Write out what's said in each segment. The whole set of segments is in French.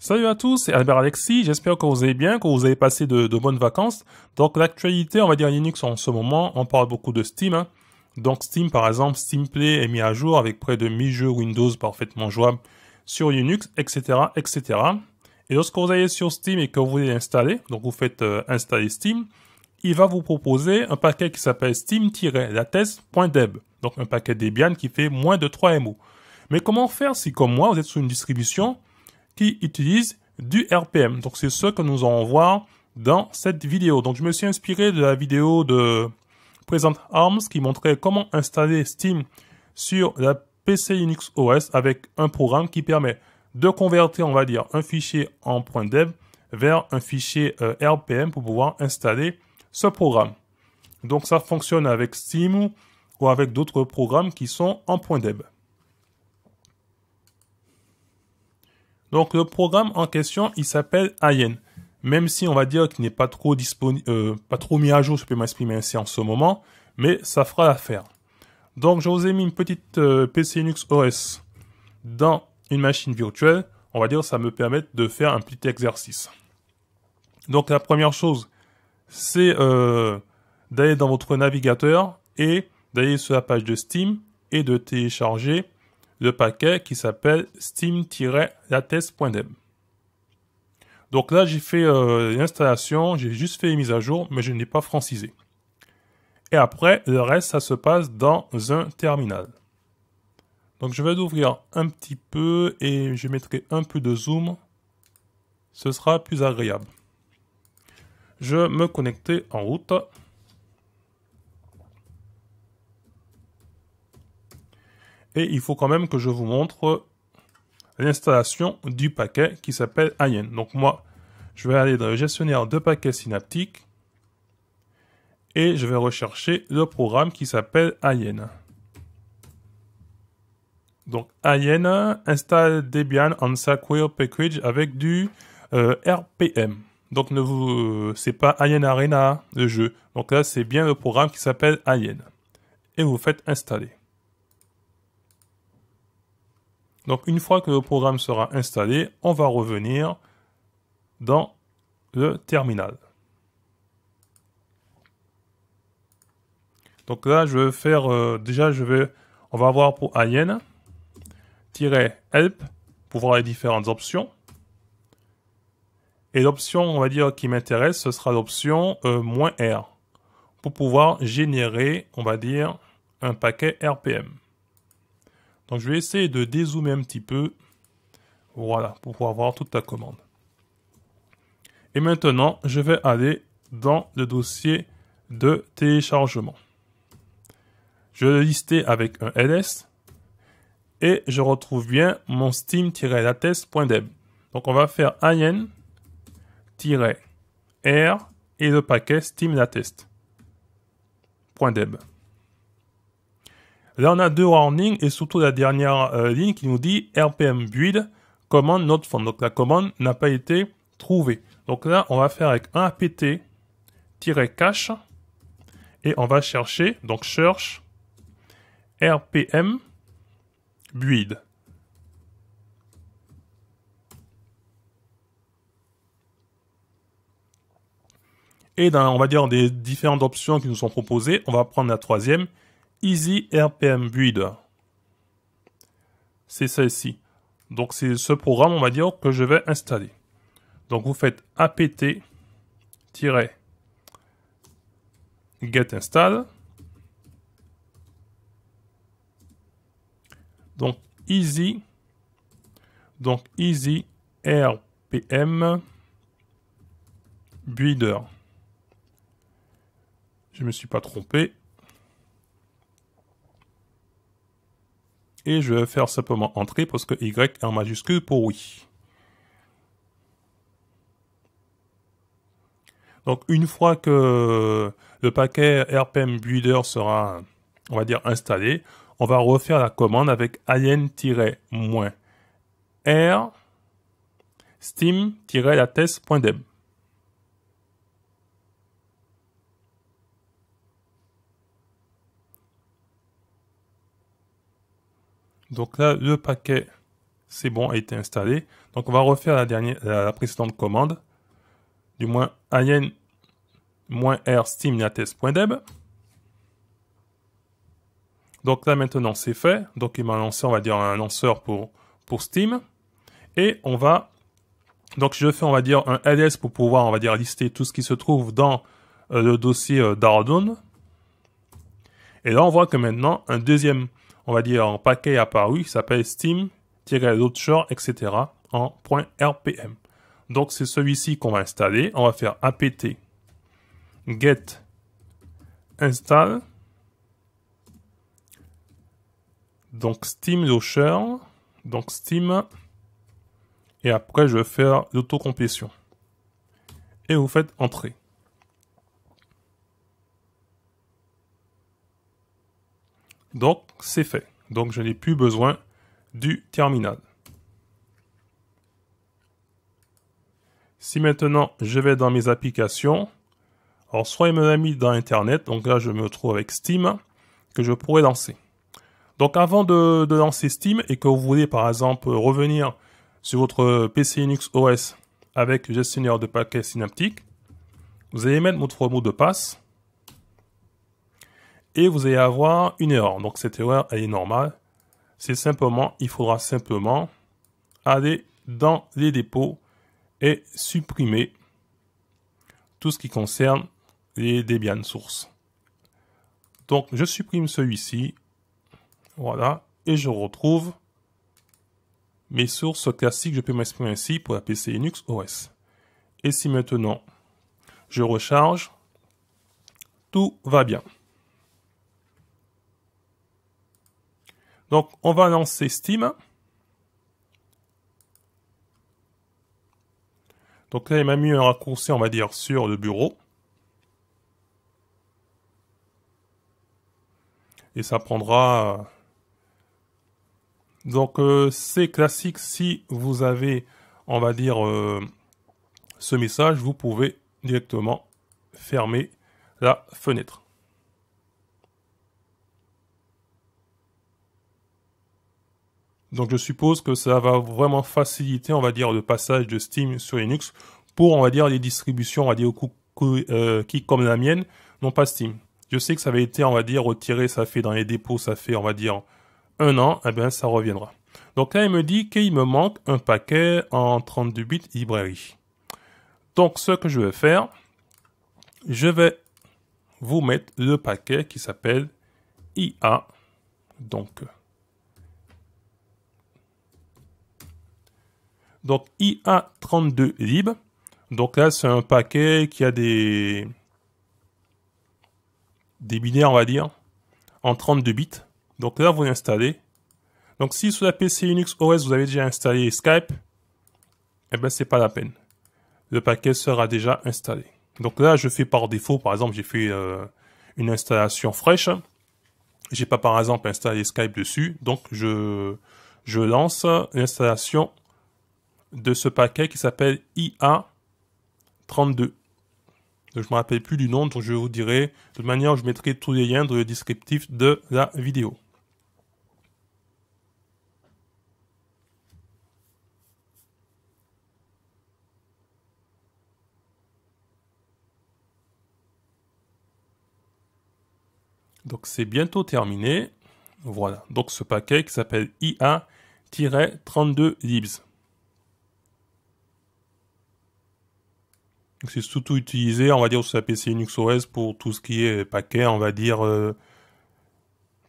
Salut à tous, c'est Albert Alexis, j'espère que vous allez bien, que vous avez passé de, bonnes vacances. Donc l'actualité, on va dire Linux en ce moment, on parle beaucoup de Steam. Hein. Donc Steam par exemple, Steam Play est mis à jour avec près de 1000 jeux Windows parfaitement jouables sur Linux, etc. etc. Et lorsque vous allez sur Steam et que vous voulez l'installer, donc vous faites euh, installer Steam, il va vous proposer un paquet qui s'appelle steam-latest.deb, donc un paquet Debian qui fait moins de 3 MO. Mais comment faire si, comme moi, vous êtes sur une distribution qui utilisent du RPM. Donc c'est ce que nous allons voir dans cette vidéo. Donc je me suis inspiré de la vidéo de Present Arms qui montrait comment installer Steam sur la PC Linux OS avec un programme qui permet de convertir, on va dire, un fichier en point .dev vers un fichier euh, RPM pour pouvoir installer ce programme. Donc ça fonctionne avec Steam ou avec d'autres programmes qui sont en point .deb. Donc le programme en question, il s'appelle Ayen. Même si on va dire qu'il n'est pas trop euh, pas trop mis à jour, je peux m'exprimer ainsi en ce moment, mais ça fera l'affaire. Donc je vous ai mis une petite euh, PC Linux OS dans une machine virtuelle. On va dire ça me permet de faire un petit exercice. Donc la première chose, c'est euh, d'aller dans votre navigateur et d'aller sur la page de Steam et de télécharger le paquet qui s'appelle steam-latest.deb. Donc là, j'ai fait euh, l'installation, j'ai juste fait les mises à jour, mais je n'ai pas francisé. Et après, le reste, ça se passe dans un terminal. Donc je vais l'ouvrir un petit peu et je mettrai un peu de zoom. Ce sera plus agréable. Je me connecter en route. Et il faut quand même que je vous montre l'installation du paquet qui s'appelle IEN. Donc moi, je vais aller dans le gestionnaire de paquets synaptiques et je vais rechercher le programme qui s'appelle IEN. Donc Ayen installe Debian on Sequoia Package avec du euh, RPM. Donc ne vous, euh, c'est pas IEN Arena le jeu. Donc là c'est bien le programme qui s'appelle IEN. et vous faites installer. Donc une fois que le programme sera installé, on va revenir dans le terminal. Donc là, je vais faire, euh, déjà, je vais, on va voir pour alien, help, pour voir les différentes options. Et l'option, on va dire, qui m'intéresse, ce sera l'option euh, R, pour pouvoir générer, on va dire, un paquet RPM je vais essayer de dézoomer un petit peu. Voilà, pour pouvoir voir toute la commande. Et maintenant, je vais aller dans le dossier de téléchargement. Je vais le lister avec un ls et je retrouve bien mon steam-latest.deb. Donc on va faire in-r et le paquet steam-latest.deb. Là, on a deux warnings et surtout la dernière euh, ligne qui nous dit RPM build command not found. Donc la commande n'a pas été trouvée. Donc là, on va faire avec un apt-cache et on va chercher, donc search RPM build. Et on va dire, des différentes options qui nous sont proposées, on va prendre la troisième Easy RPM Builder, C'est celle-ci. Donc c'est ce programme, on va dire, que je vais installer. Donc vous faites apt get install. Donc easy donc easy rpm builder. Je me suis pas trompé. Et je vais faire simplement entrer parce que Y est en majuscule pour oui. Donc une fois que le paquet RPM Builder sera, on va dire, installé, on va refaire la commande avec alien-r steam-la Donc là, le paquet, c'est bon, a été installé. Donc on va refaire la, dernière, la, précédente commande. Du moins, alien-r steam Donc là, maintenant, c'est fait. Donc il m'a lancé, on va dire, un lanceur pour, pour Steam. Et on va... Donc je fais, on va dire, un ls pour pouvoir, on va dire, lister tout ce qui se trouve dans euh, le dossier euh, Dardone. Et là, on voit que maintenant, un deuxième on va dire, en paquet apparu qui s'appelle Steam-Launcher, etc. en .rpm. Donc c'est celui-ci qu'on va installer. On va faire apt get install donc Steam Launcher, donc Steam, et après je vais faire l'autocomplétion. Et vous faites entrer. Donc, c'est fait. Donc, je n'ai plus besoin du terminal. Si maintenant, je vais dans mes applications, alors soit il me dans Internet, donc là, je me trouve avec Steam, que je pourrais lancer. Donc, avant de, lancer Steam et que vous voulez, par exemple, revenir sur votre PC Linux OS avec gestionnaire de paquets Synaptic, vous allez mettre votre mot de passe et vous allez avoir une erreur. Donc cette erreur, elle est normale. C'est simplement, il faudra simplement aller dans les dépôts et supprimer tout ce qui concerne les Debian sources. Donc je supprime celui-ci. Voilà. Et je retrouve mes sources classiques, je peux m'exprimer ainsi pour la PC Linux OS. Et si maintenant je recharge, tout va bien. Donc, on va lancer Steam. Donc là, il m'a mis un raccourci, on va dire, sur le bureau. Et ça prendra... Donc euh, c'est classique, si vous avez, on va dire, euh, ce message, vous pouvez directement fermer la fenêtre. Donc je suppose que ça va vraiment faciliter, on va dire, le passage de Steam sur Linux pour, on va dire, les distributions, on va euh, qui, comme la mienne, n'ont pas Steam. Je sais que ça avait été, on va dire, retiré, ça fait dans les dépôts, ça fait, on va dire, un an, eh bien, ça reviendra. Donc là, il me dit qu'il me manque un paquet en 32 bits librairie. Donc, ce que je vais faire, je vais vous mettre le paquet qui s'appelle IA. Donc, Donc IA32 lib. Donc là, c'est un paquet qui a des, des binaires, on va dire, en 32 bits. Donc là, vous l'installez. Donc si sur la PC Linux OS, vous avez déjà installé Skype, eh bien, c'est pas la peine. Le paquet sera déjà installé. Donc là, je fais par défaut, par exemple, j'ai fait euh, une installation fraîche. n'ai pas, par exemple, installé Skype dessus. Donc, je, je lance l'installation de ce paquet qui s'appelle IA32. Je ne me rappelle plus du nom, donc je vous dirai. De toute manière, je mettrai tous les liens dans le descriptif de la vidéo. Donc c'est bientôt terminé. Voilà, donc ce paquet qui s'appelle IA-32 Libs. C'est surtout utilisé, on va dire, sur la PC Linux OS pour tout ce qui est paquet, on va dire, euh,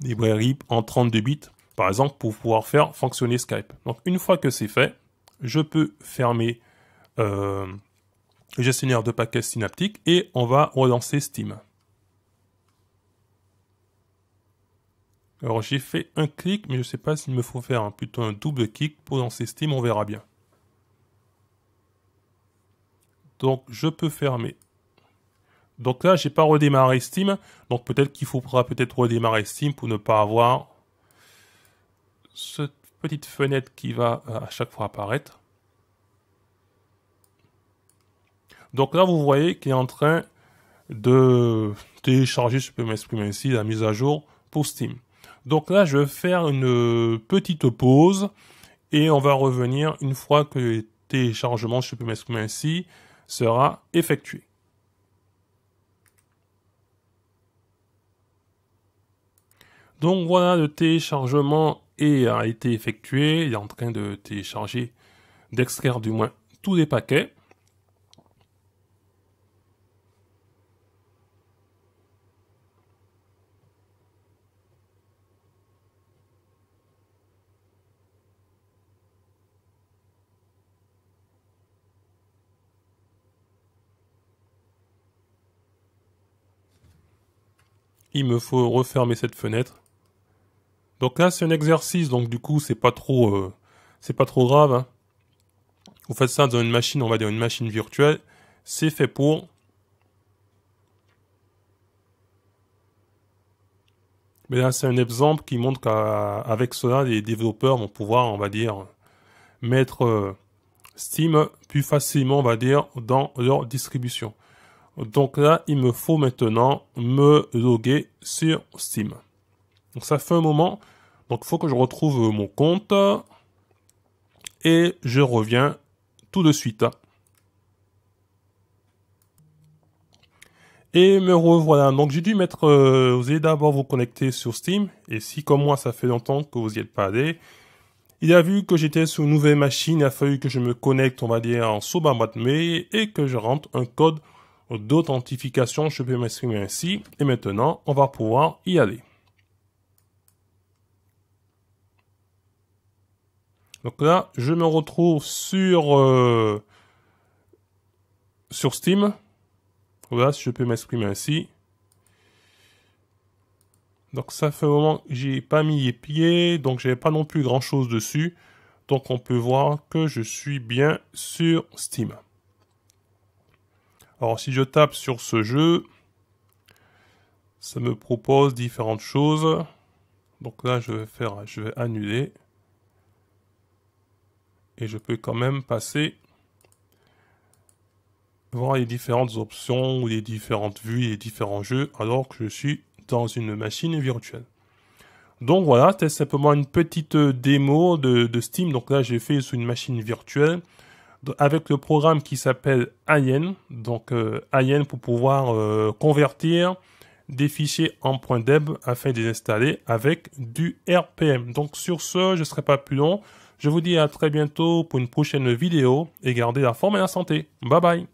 librairie en 32 bits, par exemple, pour pouvoir faire fonctionner Skype. Donc, une fois que c'est fait, je peux fermer euh, le gestionnaire de paquets Synaptic et on va relancer Steam. Alors j'ai fait un clic, mais je ne sais pas s'il me faut faire plutôt un double clic pour lancer Steam, on verra bien. Donc je peux fermer. Donc là, j'ai pas redémarré Steam. Donc peut-être qu'il faudra peut-être redémarrer Steam pour ne pas avoir cette petite fenêtre qui va euh, à chaque fois apparaître. Donc là, vous voyez qu'il est en train de télécharger, je peux m'exprimer ainsi, la mise à jour pour Steam. Donc là, je vais faire une euh, petite pause et on va revenir une fois que les téléchargements, je peux m'exprimer ainsi, sera effectué. Donc voilà, le téléchargement a été effectué. Il est en train de télécharger, d'extraire du moins tous les paquets. il me faut refermer cette fenêtre. Donc là, c'est un exercice, donc du coup, c'est pas trop, euh, c'est pas trop grave. Hein. Vous faites ça dans une machine, on va dire une machine virtuelle. C'est fait pour. Mais là, c'est un exemple qui montre qu'avec cela, les développeurs vont pouvoir, on va dire, mettre euh, Steam plus facilement, on va dire, dans leur distribution. Donc là, il me faut maintenant me loguer sur Steam. Donc ça fait un moment. Donc il faut que je retrouve mon compte. Et je reviens tout de suite. Et me revoilà. Donc j'ai dû mettre... Euh, vous allez d'abord vous connecter sur Steam. Et si comme moi ça fait longtemps que vous n'y êtes pas allé, il a vu que j'étais sur une nouvelle machine, il a fallu que je me connecte, on va dire, en sous mois de et que je rentre un code d'authentification, je peux m'exprimer ainsi. Et maintenant, on va pouvoir y aller. Donc là, je me retrouve sur, euh, sur Steam. Voilà, si je peux m'exprimer ainsi. Donc ça fait un moment que j'ai pas mis les pieds, donc j'avais pas non plus grand chose dessus. Donc on peut voir que je suis bien sur Steam. Alors si je tape sur ce jeu, ça me propose différentes choses. Donc là, je vais faire, je vais annuler. Et je peux quand même passer voir les différentes options ou les différentes vues, les différents jeux, alors que je suis dans une machine virtuelle. Donc voilà, c'est simplement une petite euh, démo de, de Steam. Donc là, j'ai fait sur une machine virtuelle avec le programme qui s'appelle IEN. donc euh, Alien pour pouvoir euh, convertir des fichiers en point .deb afin de les installer avec du RPM. Donc sur ce, je ne serai pas plus long. Je vous dis à très bientôt pour une prochaine vidéo et gardez la forme et la santé. Bye bye